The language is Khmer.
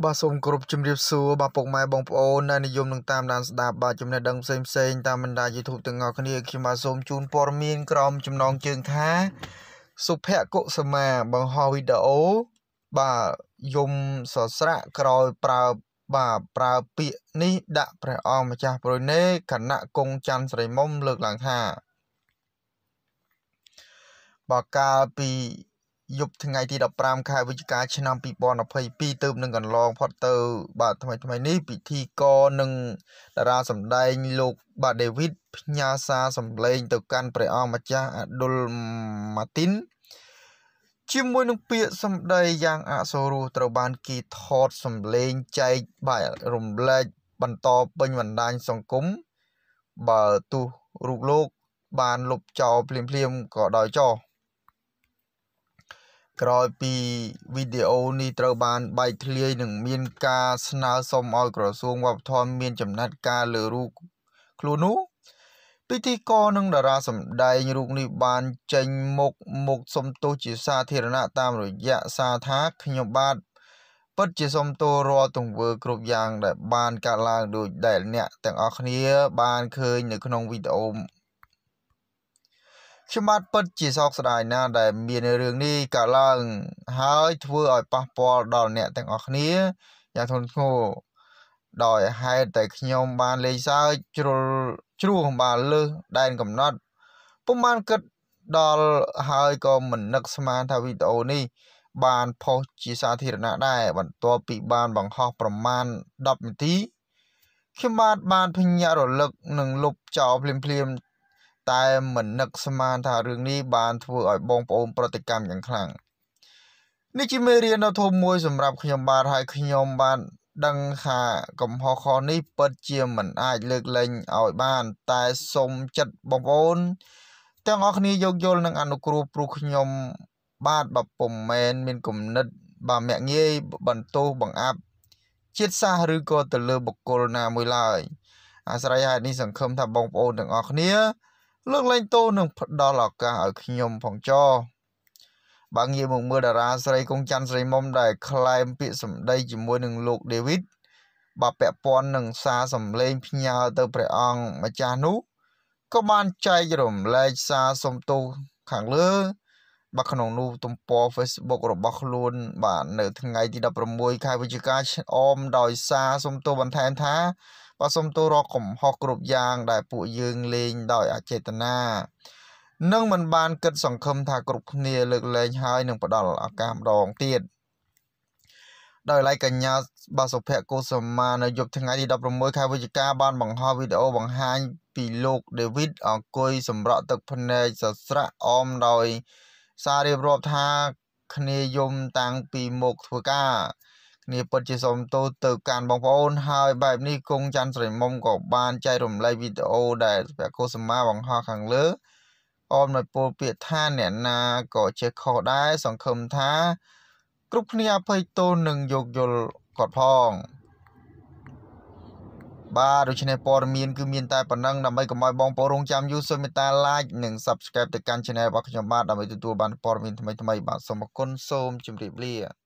បាទសូមគោរពជំរាបសួរបាទពុកម៉ែបងប្អូនដែលនិយមនឹងតាមដានស្ដាប់បាទចំណេះដឹងផ្សេងផ្សេងតាមបណ្ដា YouTube ទាំងអស់គ្នាខ្ញុំបាទសូមជូនព័ត៌មានក្រមចំណងជើងថាសុភ័ក្រកុសមាបង្ហោះវីដេអូបាទយំសស្រៈក្រោយប្រើបាទប្រើពាក្យនេះដាក់ព្រះអង្គម្ចាស់ប្រណេគណៈគង់ច័ន្ទស្រីមុំលើកឡើងថាបើកាលពីយប់ថ្ងៃទី15ខែវិច្ឆិកាឆ្នាំ2022ទើបនឹងកន្លង ផុតទៅ បាទថ្មីថ្មីនេះពិធីករនិងតារាសម្ដែងលោក បាទដេវីតផ្ញើសារសម្លេង ទៅកាន់ព្រះអង្គម្ចាស់អាដុលម៉ាទីនជាមួយនឹងពាក្យសម្ដីយ៉ាងអសូរោះត្រូវបានគេថតសម្លេងចែកបែករំលែកបន្តពេញបណ្ដាញសង្គមបើទោះរូបលោក បានលុបចោលភ្លាមៗក៏ដោយចោលក្រោយពីវីដេអូនេះត្រូវបានបែកធ្លាយនិងមានការស្នើសុំឲ្យក្រសួងវប្បធម៌មានចំណាត់ការលើរូបខ្លួននោះពិធីករនិងតារាសម្ដែងរូបនេះបានចេញមុខមុខសុំទោសជាសាធារណៈតាមរយៈសារថាខ្ញុំបាទពិតជាសុំទោសរាល់ទង្វើគ្រប់យ៉ាងដែលបានកើតឡើងដោយដែលអ្នកទាំងអស់គ្នាបានឃើញនៅក្នុងវីដេអូខ្ញុំបាទពិតជាសោកស្ដាយណាស់ដែលមានរឿងនេះកើតឡើងហើយធ្វើឲ្យប៉ះពាល់ដល់អ្នកទាំងអស់គ្នាយ៉ាងធ្ងន់ធ្ងរដោយហេតុតែខ្ញុំបានលេងសើចជ្រុលជ្រួសបានលើសដែនកំណត់ពុំបានគិតដល់ហើយក៏មិននឹកស្មានថាវីដេអូនេះបានផុសជាសាធារណៈដែរបន្ទាប់ពីបានបង្ហោះប្រមាណ10នាទីខ្ញុំបាទបានភញាក់រលឹក និងលុបចោលភ្លាមៗតែមិននឹកស្មានថារឿងនេះបានធ្វើឲ្យបងប្អូនប្រតិកម្មយ៉ាងខ្លាំងនេះជាមេរៀនដ៏ធំមួយសម្រាប់ខ្ញុំបាទហើយខ្ញុំបាទដឹងថាកំហុសខនេះពិតជាមិនអាចលើកលែងឲ្យបានតែសូមចិត្តបងប្អូនទាំងអស់គ្នាយោគយល់និងអនុគ្រោះព្រោះខ្ញុំបាទបពុំមែន មានគំនិតបើមាក់ងាយបន្ទោសបង្អាប់ជាតិសាសឬក៏ទៅលើបុគ្គលណាមួយឡើយអាស្រ័យហេតុនេះសង្ឃឹមថាបងប្អូនទាំងអស់គ្នាលើកលែងទោសនិងផ្ដល់ឱកាសឲ្យខ្ញុំផងចោបើងាកមកមើលតារាស្រីកុងច័ន្ទស្រីមុំដែលក្លែមពាក្យសម្ដីជាមួយនឹងលោកដេវីតបើពាក់ព័ន្ធនឹងសារសម្លេងផ្ញើទៅព្រះអង្គម្ចាស់នោះក៏បានចែករំលែកសារសុំទោសខាងលើបាទក្នុងនោះទំព័រ Facebook របស់ខ្លួន បាទនៅថ្ងៃទី16ខែវិច្ឆិកាអមដោយសារសុំទោសបន្ថែមថាបាទសូមទោសរកកំហុសគ្រប់យ៉ាងដែលពួកយើងលេងដោយអចេតនានឹងមិនបានគិតសង្ឃឹមថាគ្រប់គ្នាលើកលែងហើយនឹងផ្ដល់ឱកាសម្ដងទៀតដោយឡែកកញ្ញាបាសុភ័ក្រកុសមានៅយប់ថ្ងៃទី16ខែវិច្ឆិកាបានបង្ហោះវីដេអូបង្ហាញពីលោក David អង្គុយសម្រក់ទឹកភ្នែកសស្រាក់អមដោយ សាររៀបរាប់ថាគ្នាយំតាំងពីមុខធ្វើការគ្នាពិតជាសូមទោសទៅកាន់បងប្អូនហើយ បែបនេះគង់ច័ន្ទស្រីមុំក៏បានចែករំលែកវីដេអូដែលស្វៈកុសមាបង្ហោះខាងលើអមមកពលពាក្យថាអ្នកណាក៏ចេះខុសដែរសង្ឃឹមថា គ្រប់គ្នាអភ័យទោសនិងយោគយល់គាត់ផងបាទដូច្នេះព័ត៌មានគឺមានតែប៉ុណ្ណឹងដើម្បីកុំឲ្យបងប្អូនរងចាំយូរសូមមេត្តា like និង subscribe ទៅកាន់ channel របស់ខ្ញុំបាទដើម្បីទទួលបានព័ត៌មានថ្មីៗបាទសូមអរគុណសូមជម្រាបលា